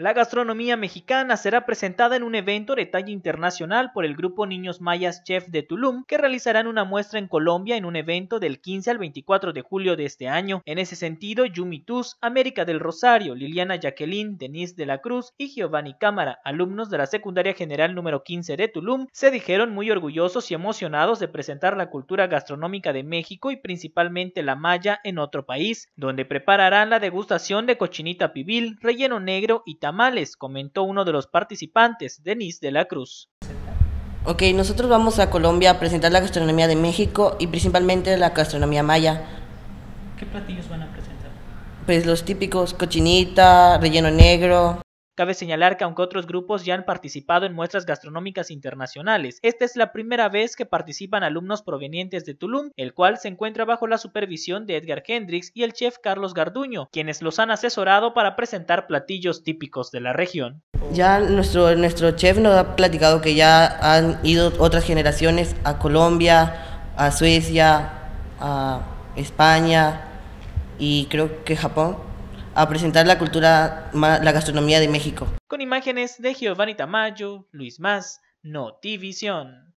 La gastronomía mexicana será presentada en un evento de talla internacional por el grupo Niños Mayas Chef de Tulum, que realizarán una muestra en Colombia en un evento del 15 al 24 de julio de este año. En ese sentido, Yumi Tuz, América del Rosario, Liliana Jacqueline, Denise de la Cruz y Giovanni Cámara, alumnos de la Secundaria General número 15 de Tulum, se dijeron muy orgullosos y emocionados de presentar la cultura gastronómica de México y principalmente la maya en otro país, donde prepararán la degustación de cochinita pibil, relleno negro y tamales, comentó uno de los participantes, Denis de la Cruz. Ok, nosotros vamos a Colombia a presentar la gastronomía de México y principalmente la gastronomía maya. ¿Qué platillos van a presentar? Pues los típicos, cochinita, relleno negro. Cabe señalar que aunque otros grupos ya han participado en muestras gastronómicas internacionales, esta es la primera vez que participan alumnos provenientes de Tulum, el cual se encuentra bajo la supervisión de Edgar Hendrix y el chef Carlos Garduño, quienes los han asesorado para presentar platillos típicos de la región. Ya nuestro, nuestro chef nos ha platicado que ya han ido otras generaciones a Colombia, a Suecia, a España y creo que Japón a presentar la cultura, la gastronomía de México. Con imágenes de Giovanni Tamayo, Luis Más, Notivisión.